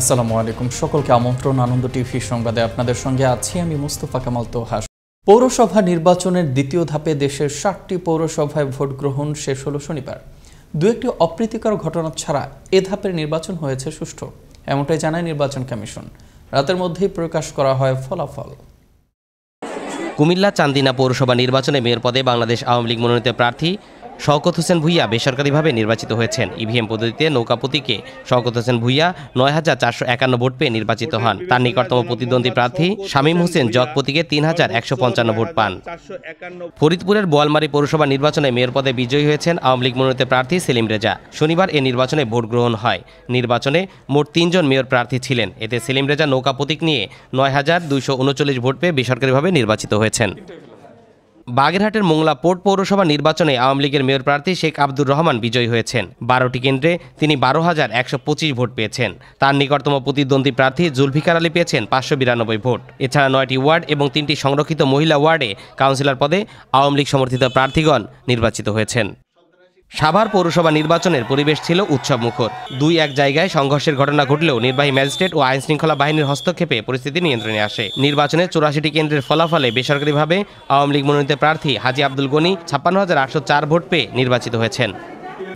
আসসালামু আলাইকুম সকলকে আমন্ত্রণ আনন্দ টিভি সংবাদে আপনাদের সঙ্গে আছি আমি মুস্তফা কামাল তোহাস পৌরসভা নির্বাচনের দ্বিতীয় ধাপে দেশের ষাটটি পৌরসভায় ভোট গ্রহণ শেষ হল শনিবার দু একটি অপ্রীতিকর ঘটনা ছাড়া এ ধাপের নির্বাচন হয়েছে সুষ্ঠু এমনটাই জানায় নির্বাচন কমিশন রাতের মধ্যেই প্রকাশ করা হয় ফলাফল কুমিল্লা চান্দিনা পৌরসভা নির্বাচনে মেয়র পদে বাংলাদেশ আওয়ামী লীগ মনোনীত প্রার্থী শওকত হোসেন ভুইয়া বেসরকারিভাবে নির্বাচিত হয়েছেন ইভিএম পদ্ধতিতে নৌকাপতিকে শওকত হোসেন ভুইয়া নয় হাজার চারশো একান্ন ভোট পেয়ে নির্বাচিত হন তার নিকটতম প্রতিদ্বন্দ্বী প্রার্থী শামীম হোসেন জগপতিকে তিন হাজার একশো পঞ্চান্ন ভোট পান ফরিদপুরের বোয়ালমারি পৌরসভা নির্বাচনে মেয়র পদে বিজয়ী হয়েছেন আওয়ামী লীগ মনোনীত প্রার্থী সেলিম রেজা শনিবার এ নির্বাচনে ভোট গ্রহণ হয় নির্বাচনে মোট তিনজন মেয়র প্রার্থী ছিলেন এতে সেলিম রেজা নৌকা প্রতীক নিয়ে নয় হাজার দুইশো উনচল্লিশ ভোট পেয়ে বেসরকারিভাবে নির্বাচিত হয়েছেন বাগেরহাটের মোংলা পোর্ট পৌরসভা নির্বাচনে আওয়ামী লীগের মেয়র প্রার্থী শেখ আব্দুর রহমান বিজয়ী হয়েছেন বারোটি কেন্দ্রে তিনি বারো হাজার একশো পঁচিশ ভোট পেয়েছেন তার নিকটতম প্রতিদ্বন্দ্বী প্রার্থী জুলফিকার আলী পেয়েছেন পাঁচশো বিরানব্বই ভোট এছাড়া নয়টি ওয়ার্ড এবং তিনটি সংরক্ষিত মহিলা ওয়ার্ডে কাউন্সিলর পদে আওয়ামী লীগ সমর্থিত প্রার্থীগণ নির্বাচিত হয়েছেন সাভার পৌরসভা নির্বাচনের পরিবেশ ছিল উৎসব মুখর দুই এক জায়গায় সংঘর্ষের ঘটনা ঘটলেও নির্বাহী ম্যাজিস্ট্রেট ও আইন শৃঙ্খলা বাহিনীর হস্তক্ষেপে পরিস্থিতি নিয়ন্ত্রণে আসে নির্বাচনের চৌরাশিটি কেন্দ্রের ফলাফলে বেসরকারিভাবে আওয়ামী লীগ মনোনীত প্রার্থী হাজি আব্দুল গনি ছাপ্পান্ন হাজার আটশো চার ভোট পেয়ে নির্বাচিত হয়েছেন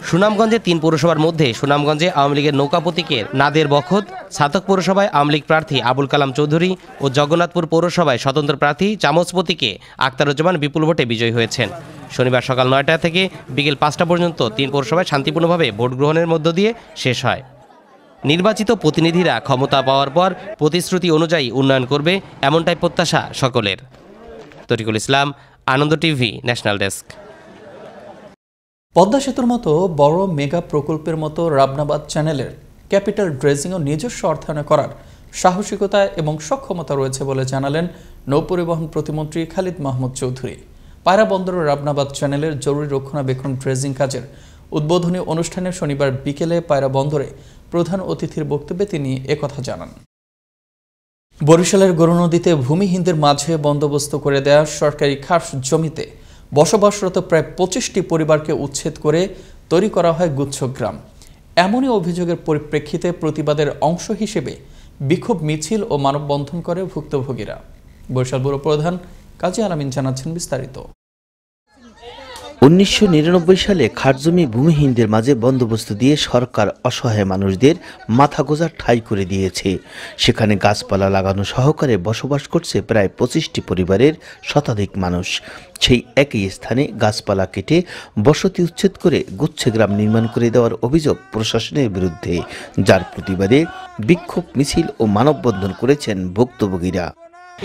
সুনামগঞ্জে তিন পৌরসভার মধ্যে সুনামগঞ্জে আওয়ামী লীগের নৌকা প্রতীকের নাদের বখত ছাতক পৌরসভায় আওয়ামী লীগ প্রার্থী আবুল কালাম চৌধুরী ও জগন্নাথপুর পৌরসভায় স্বতন্ত্র প্রার্থী চামচ প্রতীকে আক্তারুজ্জামান বিপুল ভোটে বিজয়ী হয়েছেন শনিবার সকাল নয়টা থেকে বিকেল পাঁচটা পর্যন্ত তিন পৌরসভায় শান্তিপূর্ণভাবে ভোট গ্রহণের মধ্য দিয়ে শেষ হয় নির্বাচিত প্রতিনিধিরা ক্ষমতা পাওয়ার পর প্রতিশ্রুতি অনুযায়ী উন্নয়ন করবে এমনটাই প্রত্যাশা সকলের Tarikul Islam Ananda TV national desk Padma সেতুর মতো বড় মেগা প্রকল্পের মতো রাবনাবাদ চ্যানেলের ক্যাপিটাল ও নিজস্ব অর্থায়ন করার সাহসিকতা এবং সক্ষমতা রয়েছে বলে জানালেন নৌপরিবহন প্রতিমন্ত্রী খালিদ মাহমুদ চৌধুরী পায়রা বন্দর রাবনাবাদ চ্যানেলের জরুরি রক্ষণাবেক্ষণ ড্রেজিং কাজের উদ্বোধনী অনুষ্ঠানে শনিবার বিকেলে পায়রা বন্দরে প্রধান অতিথির বক্তব্যে তিনি একথা জানান বরিশালের গরু নদীতে ভূমিহীনদের মাঝে বন্দোবস্ত করে দেয়া সরকারি খাস জমিতে বসবাসরত প্রায় পঁচিশটি পরিবারকে উচ্ছেদ করে তৈরি করা হয় গুচ্ছগ্রাম এমনই অভিযোগের পরিপ্রেক্ষিতে প্রতিবাদের অংশ হিসেবে বিক্ষোভ মিছিল ও মানববন্ধন করে ভুক্তভোগীরা বরিশাল ব্যুরো প্রধান কাজী আলামিন জানাচ্ছেন বিস্তারিত উনিশশো সালে খারজমি ভূমিহীনদের মাঝে বন্দোবস্ত দিয়ে সরকার অসহায় মানুষদের মাথা গোজার ঠাই করে দিয়েছে সেখানে গাছপালা লাগানো সহকারে বসবাস করছে প্রায় পঁচিশটি পরিবারের শতাধিক মানুষ সেই একই স্থানে গাছপালা কেটে বসতি উচ্ছেদ করে গুচ্ছে গ্রাম নির্মাণ করে দেওয়ার অভিযোগ প্রশাসনের বিরুদ্ধে যার প্রতিবাদে বিক্ষোভ মিছিল ও মানববন্ধন করেছেন ভুক্তভোগীরা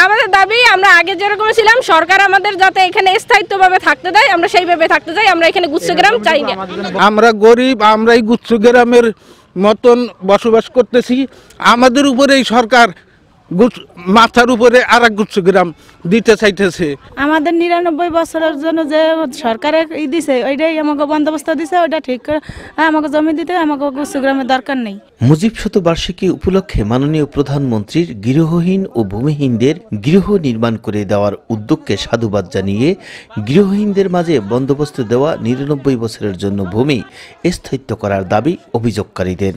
আমাদের দাবি আমরা আগে যেরকম ছিলাম সরকার আমাদের যাতে এখানে স্থায়িত্বভাবে থাকতে দেয় আমরা সেইভাবে থাকতে চাই আমরা এখানে গুচ্ছগ্রাম চাই না আমরা গরিব আমরা এই গুচ্ছগ্রামের মতন বসবাস করতেছি আমাদের উপরে এই সরকার মাথার উপরে আর এক গুচ্ছ গ্রাম দিতে চাইতেছে আমাদের নিরানব্বই বছরের জন্য যে সরকারে ই দিছে ওইটাই আমাকে বন্দোবস্ত দিছে ওইটা ঠিক করে হ্যাঁ, আমাকে জমি দিতে আমাকে গুচ্ছ গ্রামের দরকার নেই মুজিব শতবার্ষিকী উপলক্ষে মাননীয় প্রধানমন্ত্রীর গৃহহীন ও ভূমিহীনদের গৃহ নির্মাণ করে দেওয়ার উদ্যোগকে সাধুবাদ জানিয়ে গৃহহীনদের মাঝে বন্দোবস্ত দেওয়া নিরানব্বই বছরের জন্য ভূমি স্থায়িত্ব করার দাবি অভিযোগকারীদের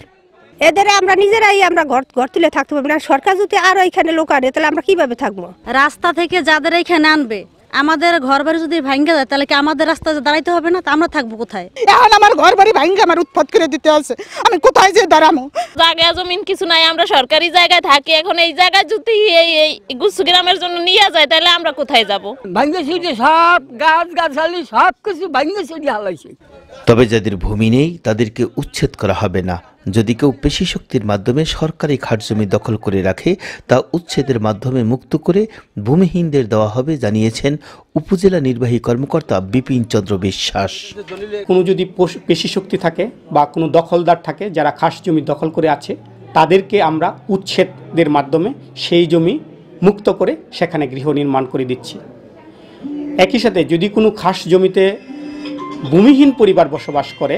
এদের আমরা নিজেরাই আমরা ঘর ঘর তুলে থাকতে পারবো না সরকার যদি আরো এখানে লোক আনে তাহলে আমরা কিভাবে থাকবো রাস্তা থেকে যাদের এখানে আনবে আমাদের ঘর বাড়ি যদি ভাঙ্গে যায় তাহলে কি আমাদের রাস্তা দাঁড়াইতে হবে না আমরা থাকবো কোথায় এখন আমার ঘর বাড়ি ভাঙ্গে আমার উৎপাত করে দিতে আছে আমি কোথায় যে দাঁড়াবো জায়গা জমিন কিছু নাই আমরা সরকারি জায়গায় থাকি এখন এই জায়গায় যদি এই এই গুচ্ছ গ্রামের জন্য নিয়ে যায় তাহলে আমরা কোথায় যাব ভাঙ্গে ছুটে সব গাছ গাছালি সব কিছু ভাঙ্গে ছুটে হালাইছে তবে যাদের ভূমি নেই তাদেরকে উচ্ছেদ করা হবে না যদি কেউ পেশি শক্তির মাধ্যমে সরকারি খাটজমি দখল করে রাখে তা উচ্ছেদের মাধ্যমে মুক্ত করে ভূমিহীনদের দেওয়া হবে জানিয়েছেন উপজেলা নির্বাহী কর্মকর্তা বিপিন চন্দ্র বিশ্বাস কোনো যদি পেশি শক্তি থাকে বা কোনো দখলদার থাকে যারা খাস জমি দখল করে আছে তাদেরকে আমরা উচ্ছেদের মাধ্যমে সেই জমি মুক্ত করে সেখানে গৃহ নির্মাণ করে দিচ্ছি একই সাথে যদি কোনো খাস জমিতে ভূমিহীন পরিবার বসবাস করে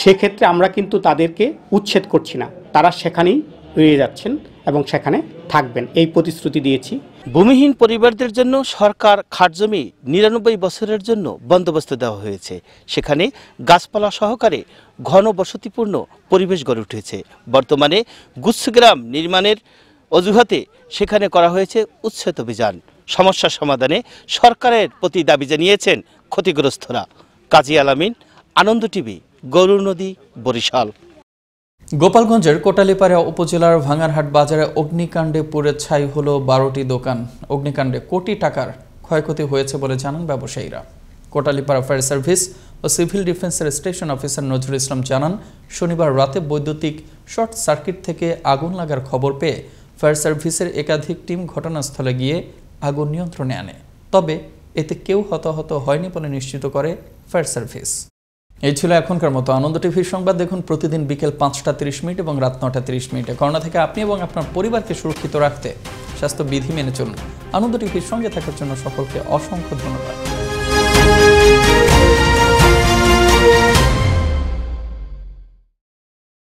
সেক্ষেত্রে আমরা কিন্তু তাদেরকে উচ্ছেদ করছি না তারা সেখানেই রয়ে যাচ্ছেন এবং সেখানে থাকবেন এই প্রতিশ্রুতি দিয়েছি ভূমিহীন পরিবারদের জন্য সরকার খাটজমি নিরানব্বই বছরের জন্য বন্দোবস্ত দেওয়া হয়েছে সেখানে গাছপালা সহকারে ঘন বসতিপূর্ণ পরিবেশ গড়ে উঠেছে বর্তমানে গুচ্ছগ্রাম নির্মাণের অজুহাতে সেখানে করা হয়েছে উচ্ছেদ অভিযান সমস্যার সমাধানে সরকারের প্রতি দাবি জানিয়েছেন ক্ষতিগ্রস্তরা কাজী আলামিন আনন্দ টিভি গরু নদী বরিশাল গোপালগঞ্জের কোটালিপাড়া উপজেলার ভাঙারহাট বাজারে অগ্নিকাণ্ডে পুড়ে ছাই হলো বারোটি দোকান অগ্নিকাণ্ডে কোটি টাকার ক্ষয়ক্ষতি হয়েছে বলে জানান ব্যবসায়ীরা কোটালিপাড়া ফায়ার সার্ভিস ও সিভিল ডিফেন্সের স্টেশন অফিসার নজরুল ইসলাম জানান শনিবার রাতে বৈদ্যুতিক শর্ট সার্কিট থেকে আগুন লাগার খবর পেয়ে ফায়ার সার্ভিসের একাধিক টিম ঘটনাস্থলে গিয়ে আগুন নিয়ন্ত্রণে আনে তবে এতে কেউ হতাহত হয়নি বলে নিশ্চিত করে ফায়ার সার্ভিস এই ছিল এখনকার মতো আনন্দ টিভির সংবাদ দেখুন প্রতিদিন বিকেল পাঁচটা তিরিশ মিনিট এবং রাত নটা তিরিশ মিনিটে করোনা থেকে আপনি এবং আপনার পরিবারকে সুরক্ষিত রাখতে স্বাস্থ্য বিধি মেনে চলুন আনন্দ টিভির সঙ্গে থাকার জন্য সকলকে অসংখ্য ধন্যবাদ